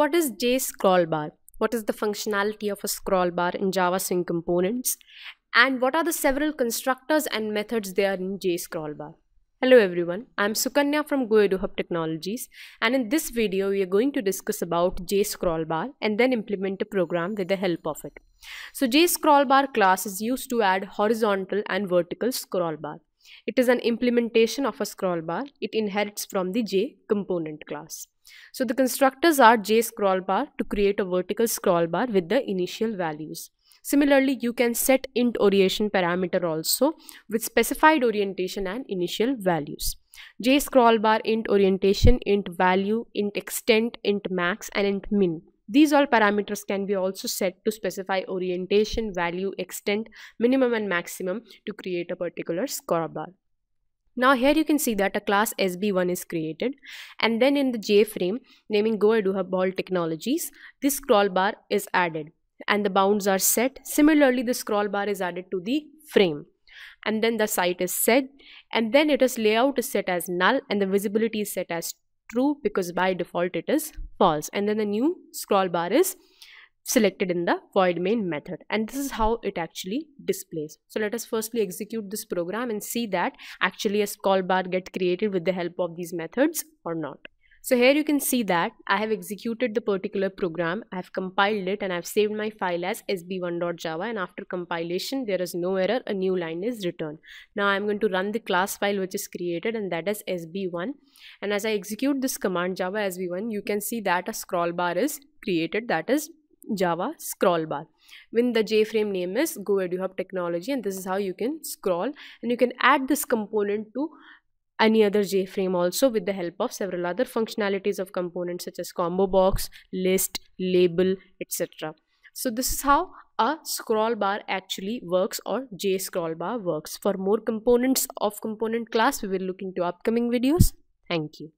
What is jscrollbar? What is the functionality of a scroll bar in Java Swing components? And what are the several constructors and methods there in jscrollbar? Hello everyone, I'm Sukanya from GoEduHub Technologies and in this video we are going to discuss about jscrollbar and then implement a program with the help of it. So jscrollbar class is used to add horizontal and vertical scroll bar. It is an implementation of a scroll bar. It inherits from the J component class. So the constructors are J scroll bar to create a vertical scroll bar with the initial values. Similarly, you can set int orientation parameter also with specified orientation and initial values. J scroll bar int orientation, int value, int extent, int max and int min. These all parameters can be also set to specify orientation, value, extent, minimum and maximum to create a particular bar. Now here you can see that a class SB1 is created and then in the J frame naming Ball Technologies, this scroll bar is added and the bounds are set. Similarly, the scroll bar is added to the frame and then the site is set and then it is layout is set as null and the visibility is set as true because by default it is false and then the new scroll bar is selected in the void main method and this is how it actually displays so let us firstly execute this program and see that actually a scroll bar get created with the help of these methods or not so here you can see that I have executed the particular program, I have compiled it and I have saved my file as sb1.java and after compilation there is no error, a new line is returned. Now I am going to run the class file which is created and that is sb1 and as I execute this command java sb1 you can see that a scroll bar is created that is java scroll bar when the jframe name is go edu hub technology and this is how you can scroll and you can add this component to any other JFrame also with the help of several other functionalities of components such as combo box, list, label, etc. So this is how a scroll bar actually works or J scroll bar works. For more components of component class, we will look into upcoming videos. Thank you.